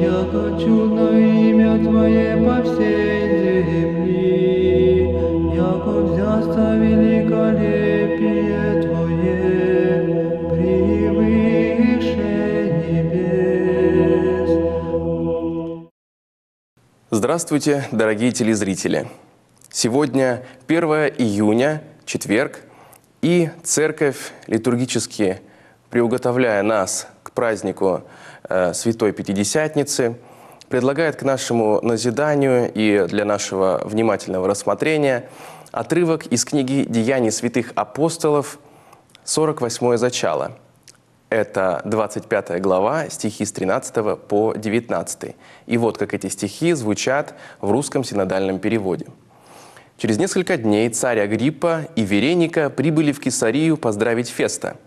я хочу на имя Твое по всей земли, яко взяста великолепие Твое, превыше небес. Здравствуйте, дорогие телезрители! Сегодня 1 июня, четверг, и церковь литургические приуготовляя нас к празднику э, Святой Пятидесятницы, предлагает к нашему назиданию и для нашего внимательного рассмотрения отрывок из книги «Деяний святых апостолов» 48 зачало. Это 25 глава, стихи с 13 по 19. И вот как эти стихи звучат в русском синодальном переводе. «Через несколько дней царь Агриппа и Вереника прибыли в Кесарию поздравить Феста –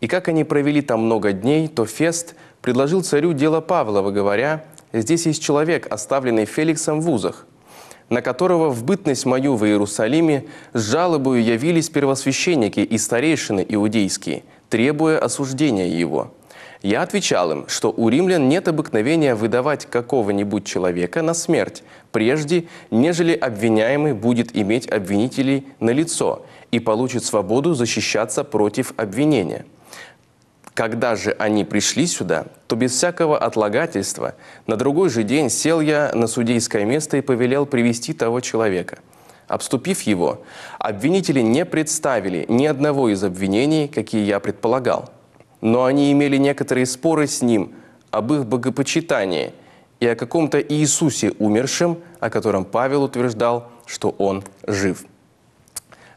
и как они провели там много дней, то Фест предложил царю дело Павлова, говоря, «Здесь есть человек, оставленный Феликсом в узах, на которого в бытность мою в Иерусалиме с жалобою явились первосвященники и старейшины иудейские, требуя осуждения его». Я отвечал им, что у римлян нет обыкновения выдавать какого-нибудь человека на смерть, прежде, нежели обвиняемый будет иметь обвинителей на лицо и получит свободу защищаться против обвинения. Когда же они пришли сюда, то без всякого отлагательства на другой же день сел я на судейское место и повелел привести того человека. Обступив его, обвинители не представили ни одного из обвинений, какие я предполагал. Но они имели некоторые споры с ним об их богопочитании и о каком-то Иисусе умершем, о котором Павел утверждал, что он жив.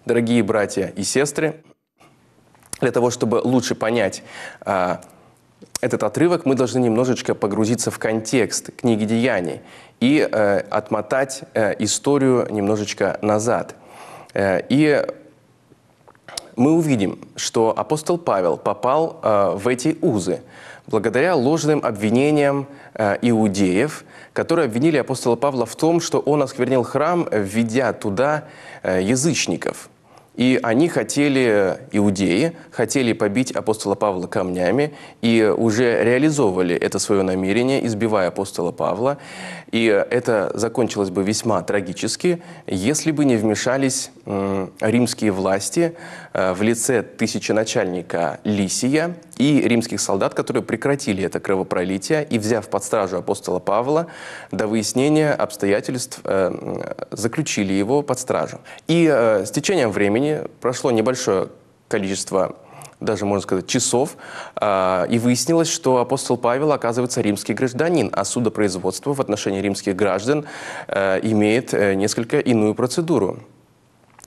Дорогие братья и сестры, для того, чтобы лучше понять э, этот отрывок, мы должны немножечко погрузиться в контекст книги «Деяний» и э, отмотать э, историю немножечко назад. Э, и мы увидим, что апостол Павел попал э, в эти узы благодаря ложным обвинениям э, иудеев, которые обвинили апостола Павла в том, что он осквернил храм, введя туда э, язычников – и они хотели, иудеи, хотели побить апостола Павла камнями и уже реализовывали это свое намерение, избивая апостола Павла. И это закончилось бы весьма трагически, если бы не вмешались Э, римские власти э, в лице тысяченачальника Лисия и римских солдат, которые прекратили это кровопролитие и, взяв под стражу апостола Павла, до выяснения обстоятельств э, заключили его под стражу. И с течением времени прошло небольшое количество даже, можно сказать, часов, и выяснилось, что апостол Павел, оказывается, римский гражданин, а судопроизводство в отношении римских граждан имеет несколько иную процедуру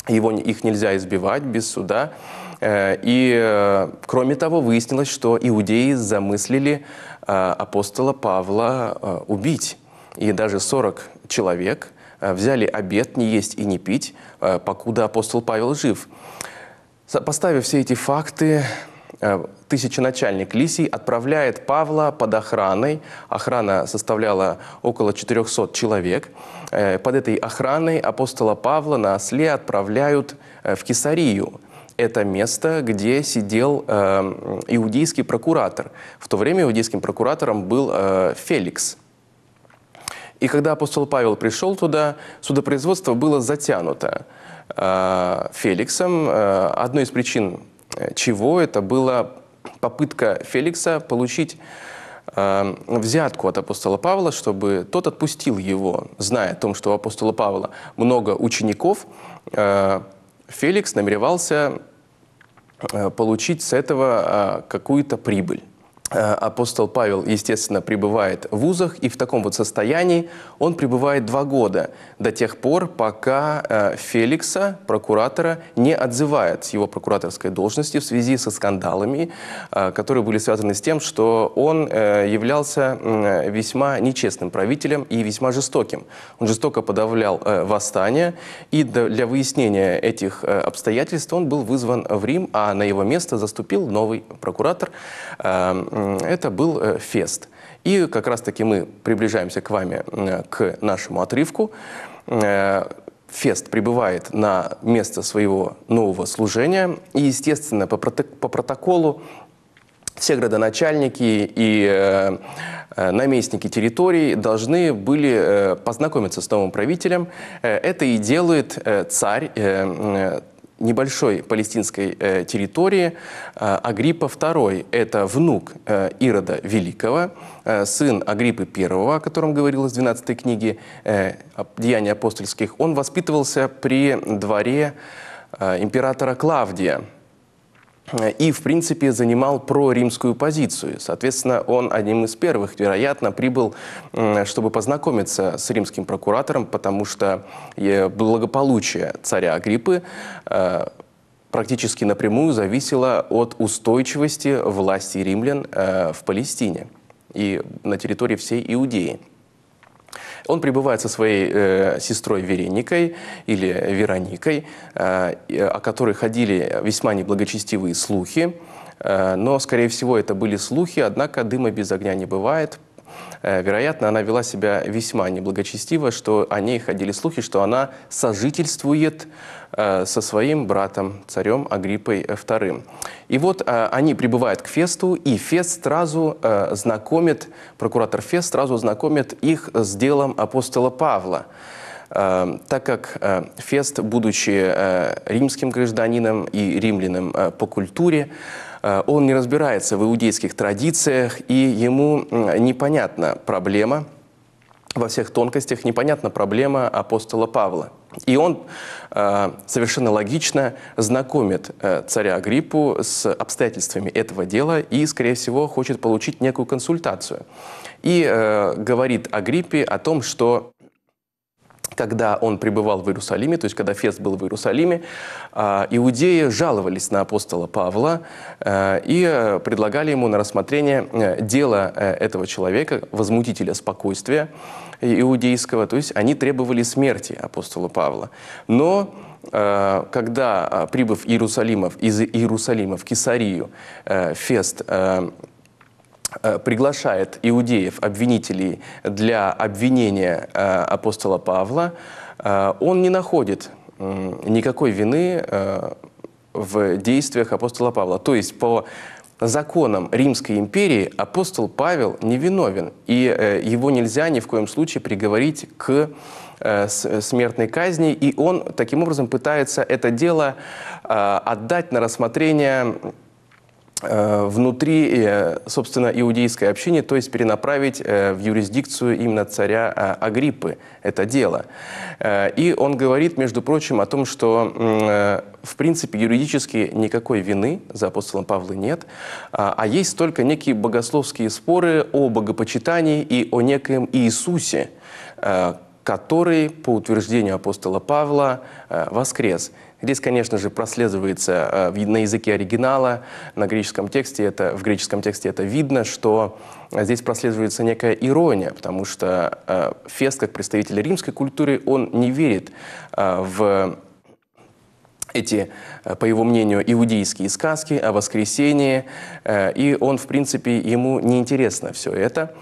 его, их нельзя избивать без суда. Э, и, э, кроме того, выяснилось, что иудеи замыслили э, апостола Павла убить. И даже 40 человек взяли обед не есть и не пить, покуда апостол Павел жив. Поставив все эти факты, Э, тысяченачальник Лисий отправляет Павла под охраной. Охрана составляла около 400 человек. Э, под этой охраной апостола Павла на осле отправляют э, в Кесарию. Это место, где сидел э, иудейский прокуратор. В то время иудейским прокуратором был э, Феликс. И когда апостол Павел пришел туда, судопроизводство было затянуто э, Феликсом. Э, одной из причин Э, чего это была попытка Феликса получить э, взятку от апостола Павла, чтобы тот отпустил его, зная о том, что у апостола Павла много учеников, э, Феликс намеревался э, получить с этого э, какую-то прибыль. Э, апостол Павел, естественно, пребывает в вузах, и в таком вот состоянии он пребывает два года, до тех пор, пока э, Феликса, прокуратора, не отзывает с его прокураторской должности в связи со скандалами, э, которые были связаны с тем, что он являлся весьма нечестным правителем и весьма жестоким. Он жестоко подавлял восстание, и для выяснения этих обстоятельств он был вызван в Рим, а на его место заступил новый прокуратор, эм, Э, это был э, фест. И как раз-таки мы приближаемся к вами э, к нашему отрывку. Фест прибывает на место своего нового служения, и, естественно, по, проток по протоколу все градоначальники и э, наместники территорий должны были э, познакомиться с новым правителем. Это и делает э, царь, э, небольшой палестинской э, территории э, Агриппа II. Это внук э, Ирода Великого, сын Агриппы I, о котором говорилось в 12 книге э, «Деяния апостольских». Он воспитывался при дворе императора Клавдия – и, в принципе, занимал проримскую позицию. Соответственно, он одним из первых, вероятно, прибыл, чтобы познакомиться с римским прокуратором, потому что э, благополучие царя Агриппы э, практически напрямую зависело от устойчивости власти римлян э, в Палестине и на территории всей Иудеи. Он прибывает со своей э, сестрой Вереникой или Вероникой, э, о которой ходили весьма неблагочестивые слухи. Э, но, скорее всего, это были слухи, однако дыма без огня не бывает. Э, вероятно, она вела себя весьма неблагочестиво, что о ней ходили слухи, что она сожительствует э, со своим братом, царем Агриппой II. Э, и вот они прибывают к Фесту, и Фест сразу знакомит, прокуратор Фест сразу знакомит их с делом апостола Павла так как Фест, будучи римским гражданином и римлянам по культуре, Э, он не разбирается в иудейских традициях, и ему непонятна проблема, во всех тонкостях непонятна проблема апостола Павла. И он э, совершенно логично знакомит э, царя Агриппу с обстоятельствами этого дела и, скорее всего, хочет получить некую консультацию. И э, говорит Агриппе о том, что когда он пребывал в Иерусалиме, то есть когда Фест был в Иерусалиме, а, иудеи жаловались на апостола Павла э, и предлагали ему на рассмотрение э, дело э, этого человека, возмутителя спокойствия иудейского, то есть они требовали смерти апостола Павла. Но когда, а, прибыв Иерусалимов, из Иерусалима в Кесарию, Фест Э, приглашает иудеев, обвинителей для обвинения э, апостола Павла, э, он не находит никакой вины в действиях апостола Павла. То есть по законам Римской империи апостол Павел невиновен, и его нельзя ни в коем случае приговорить к смертной казни, и он таким образом пытается это дело отдать на рассмотрение Э, внутри, э, собственно, иудейской общины, то есть перенаправить э, в юрисдикцию именно царя Агриппы это дело. И он говорит, между прочим, о том, что в принципе юридически никакой вины за апостолом Павла нет, а, а есть только некие богословские споры о богопочитании и о некоем Иисусе, который, по утверждению апостола Павла, воскрес. Здесь, конечно же, прослеживается э, на языке оригинала, на греческом тексте это, в греческом тексте это видно, что здесь прослеживается некая ирония, потому что э, Фест, как представитель римской культуры, он не верит э, в эти, по его мнению, иудейские сказки о воскресении, и он, в принципе, ему неинтересно все это.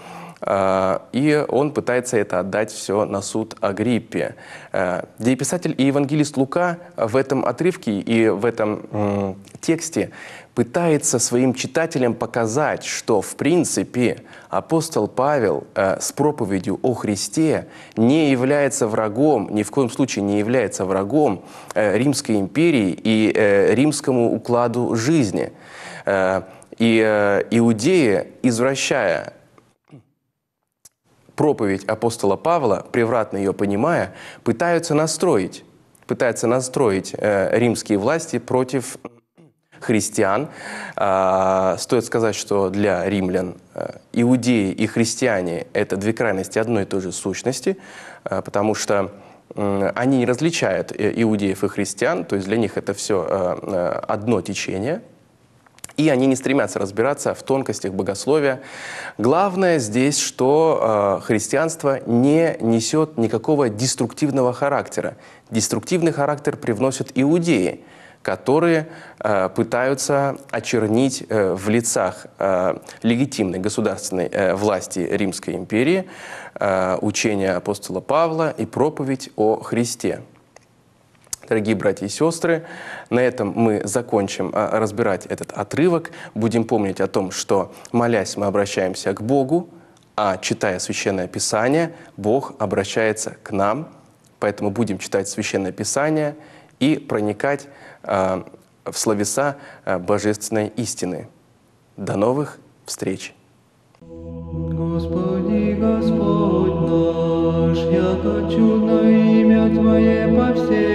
А, и он пытается это отдать все на суд о гриппе. А, писатель и евангелист Лука в этом отрывке и в этом тексте пытается своим читателям показать, что, в принципе, апостол Павел а, с проповедью о Христе не является врагом, ни в коем случае не является врагом Римской империи и римскому укладу жизни. и иудеи, извращая проповедь апостола Павла, превратно ее понимая, пытаются настроить, пытаются настроить э, римские власти против христиан. Э, стоит сказать, что для римлян э, иудеи и христиане – это две крайности одной и той же сущности, э, потому что они не различают э, иудеев и христиан, то есть для них это все э, э, одно течение – и они не стремятся разбираться в тонкостях богословия. Главное здесь, что э, христианство не несет никакого деструктивного характера. Деструктивный характер привносят иудеи, которые э, пытаются очернить э, в лицах э, легитимной государственной э, власти Римской империи э, учение апостола Павла и проповедь о Христе дорогие братья и сестры, на этом мы закончим а, разбирать этот отрывок. Будем помнить о том, что, молясь, мы обращаемся к Богу, а читая Священное Писание, Бог обращается к нам. Поэтому будем читать Священное Писание и проникать а, в словеса а, божественной истины. До новых встреч! Господи, Господь наш, яко чудно имя Твое по всей